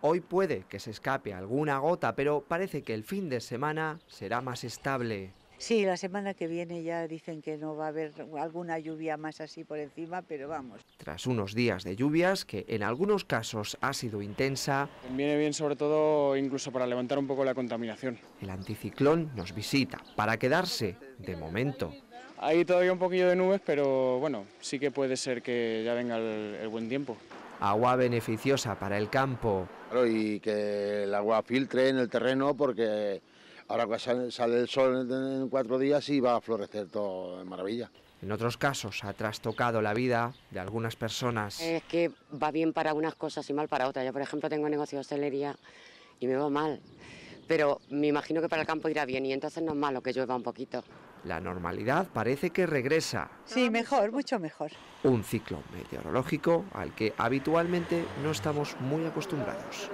Hoy puede que se escape alguna gota, pero parece que el fin de semana será más estable. Sí, la semana que viene ya dicen que no va a haber alguna lluvia más así por encima, pero vamos. Tras unos días de lluvias, que en algunos casos ha sido intensa... Viene bien sobre todo incluso para levantar un poco la contaminación. El anticiclón nos visita para quedarse, de momento. Hay todavía un poquillo de nubes, pero bueno, sí que puede ser que ya venga el, buen tiempo agua beneficiosa para el campo. y que el agua filtre en el terreno porque ahora sale el sol en cuatro días y va a florecer todo en maravilla. En otros casos ha trastocado la vida de algunas personas. Es que va bien para unas cosas y mal para otras. Yo, por ejemplo, tengo negocio de hostelería y me va mal pero me imagino que para el campo irá bien y entonces no es malo que llueva un poquito. La normalidad parece que regresa. Sí, mejor, mucho mejor. Un ciclo meteorológico al que habitualmente no estamos muy acostumbrados.